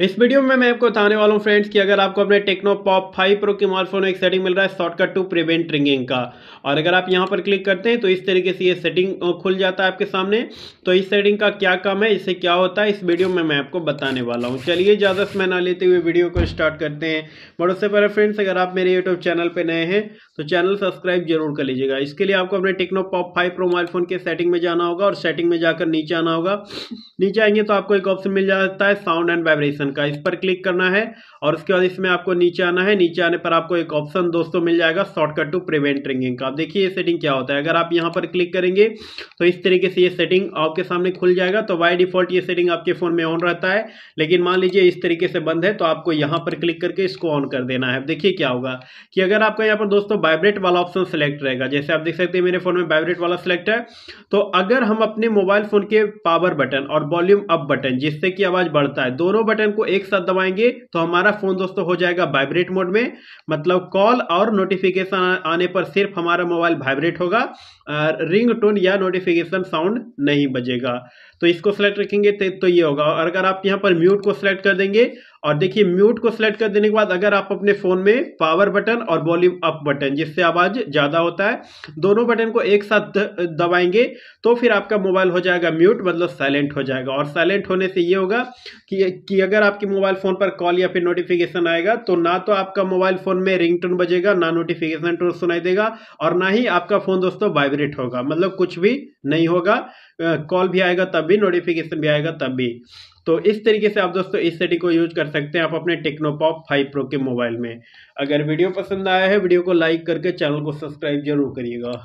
इस वीडियो में मैं आपको बताने वाला हूँ फ्रेंड्स कि अगर आपको अपने टेक्नो पॉप फाइव प्रो के मोबाइल फोन एक सेटिंग मिल रहा है शॉर्टकट टू प्रिवेंट रिंगिंग का और अगर आप यहाँ पर क्लिक करते हैं तो इस तरीके से ये सेटिंग खुल जाता है आपके सामने तो इस सेटिंग का क्या काम है इससे क्या होता है इस वीडियो में मैं आपको बताने वाला हूँ चलिए ज़्यादा समय ना लेते हुए वीडियो को स्टार्ट करते हैं बट उससे पहले फ्रेंड्स अगर आप मेरे यूट्यूब चैनल पर नए हैं तो चैनल सब्सक्राइब जरूर कर लीजिएगा इसके लिए आपको अपने Tecno pop five pro mobile phone के सेटिंग में जाना होगा और सेटिंग में जाकर नीचे आना होगा नीचे आएंगे तो आपको एक ऑप्शन मिल जाता है साउंड एंड वाइब्रेशन ऑप्शन का इस पर क्लिक करना है और उसके बाद इसमें आपको नीचे आना है नीचे आने पर आपको एक ऑप्शन दोस्तों मिल जाएगा शॉर्टकट टू प्रिवेंट रिंगिंग का देखिए ये सेटिंग क्या होता है अगर आप यहाँ पर क्लिक करेंगे तो इस तरीके से ये सेटिंग आपके सामने खुल जाएगा तो बाई डिफॉल्ट ये सेटिंग आपके फ़ोन में ऑन रहता है लेकिन मान लीजिए इस तरीके से बंद है तो आपको यहाँ पर क्लिक करके इसको ऑन कर देना है देखिए क्या होगा कि अगर आपका यहाँ पर दोस्तों वाइब्रेट वाला ऑप्शन सेलेक्ट रहेगा जैसे आप देख सकते हैं मेरे फ़ोन में वाइब्रेट वाला सेलेक्ट है तो अगर हम अपने मोबाइल फ़ोन के पावर बटन और वॉल्यूम अप बटन जिससे कि आवाज़ बढ़ता है दोनों बटन को एक साथ दबाएंगे तो हमारा फोन दोस्तों हो जाएगा वाइब्रेट मोड में मतलब कॉल और नोटिफिकेशन आने पर सिर्फ हमारा मोबाइल वाइब्रेट होगा रिंग टोन या नोटिफिकेशन साउंड नहीं बजेगा तो इसको सेलेक्ट रखेंगे तो, तो ये होगा और अगर आप यहाँ पर म्यूट को सिलेक्ट कर देंगे और देखिए म्यूट को सिलेक्ट कर देने के बाद अगर आप अपने फोन में पावर बटन और वॉल्यूम अप बटन जिससे आवाज ज्यादा होता है दोनों बटन को एक साथ दबाएंगे तो फिर आपका मोबाइल हो जाएगा म्यूट मतलब साइलेंट हो जाएगा और साइलेंट होने से ये होगा कि, कि अगर आपके मोबाइल फोन पर कॉल या फिर नोटिफिकेशन आएगा तो ना तो आपका मोबाइल फोन में रिंग बजेगा ना नोटिफिकेशन टोन सुनाई देगा और ना ही आपका फोन दोस्तों वाइब्रेट वाइब्रेट होगा मतलब कुछ भी नहीं होगा कॉल भी आएगा तब भी नोटिफिकेशन भी आएगा तब भी तो इस तरीके से आप दोस्तों इस सेटिंग को यूज कर सकते हैं आप अपने टेक्नोपॉप फाइव प्रो के मोबाइल में अगर वीडियो पसंद आया है वीडियो को लाइक करके चैनल को सब्सक्राइब जरूर करिएगा